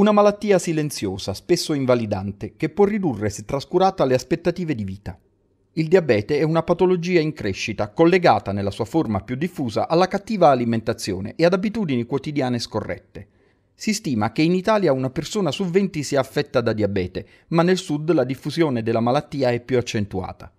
Una malattia silenziosa, spesso invalidante, che può ridurre, se trascurata, le aspettative di vita. Il diabete è una patologia in crescita, collegata nella sua forma più diffusa alla cattiva alimentazione e ad abitudini quotidiane scorrette. Si stima che in Italia una persona su 20 sia affetta da diabete, ma nel sud la diffusione della malattia è più accentuata.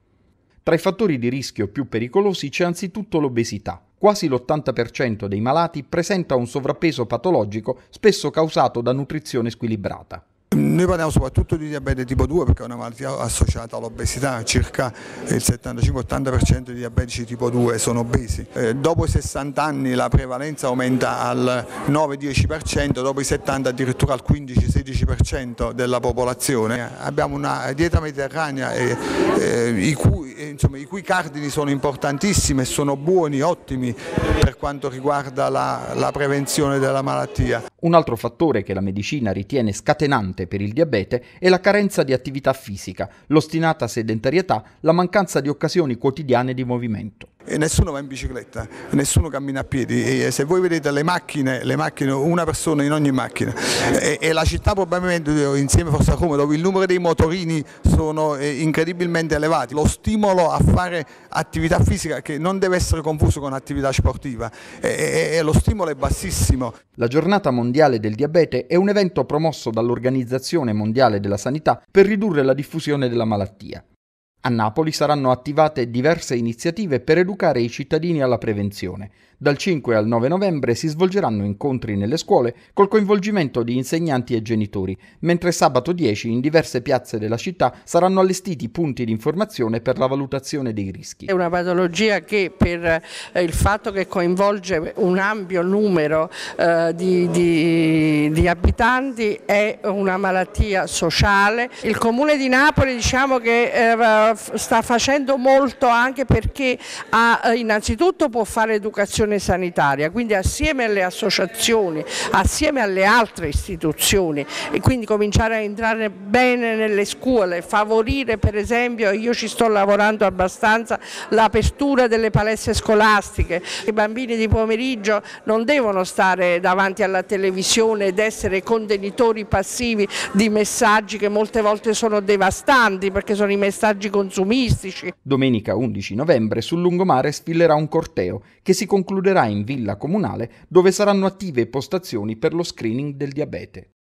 Tra i fattori di rischio più pericolosi c'è anzitutto l'obesità, Quasi l'80% dei malati presenta un sovrappeso patologico spesso causato da nutrizione squilibrata. Noi parliamo soprattutto di diabete tipo 2 perché è una malattia associata all'obesità, circa il 75-80% dei diabetici tipo 2 sono obesi. Eh, dopo i 60 anni la prevalenza aumenta al 9-10%, dopo i 70 addirittura al 15-16% della popolazione. Abbiamo una dieta mediterranea e, e, eh, i, cui, eh, insomma, i, cui, cardini sono importantissimi e sono buoni, ottimi per quanto riguarda la, la prevenzione della malattia. Un altro fattore che la medicina ritiene scatenante per il il diabete e la carenza di attività fisica, l'ostinata sedentarietà, la mancanza di occasioni quotidiane di movimento nessuno va in bicicletta, nessuno cammina a piedi, e se voi vedete le macchine, le macchine una persona in ogni macchina e, e la città probabilmente eh, insieme forse a Roma dove il numero dei motorini sono eh, incredibilmente elevati, lo stimolo a fare attività fisica che non deve essere confuso con attività sportiva e, e lo stimolo è bassissimo. La giornata mondiale del diabete è un evento promosso dall'Organizzazione Mondiale della Sanità per ridurre la diffusione della malattia. A Napoli saranno attivate diverse iniziative per educare i cittadini alla prevenzione. Dal 5 al 9 novembre si svolgeranno incontri nelle scuole col coinvolgimento di insegnanti e genitori, mentre sabato 10 in diverse piazze della città saranno allestiti punti di informazione per la valutazione dei rischi. È una patologia che per eh, il fatto che coinvolge un ampio numero eh, di, di, di abitanti è una malattia sociale. Il comune di Napoli diciamo che eh, sta, facendo molto anche perché ha, eh, innanzitutto può fare educazione sanitaria, quindi assieme alle associazioni, assieme alle altre istituzioni e quindi cominciare a entrare bene nelle scuole, favorire per esempio, io ci sto lavorando abbastanza, l'apertura delle palestre scolastiche, i bambini di pomeriggio non devono stare davanti alla televisione ed essere contenitori passivi di messaggi che molte volte sono devastanti perché sono i messaggi consumistici. Domenica 11 novembre sul lungomare sfilerà un corteo che si concluderà in villa comunale dove saranno attive postazioni per lo screening del diabete.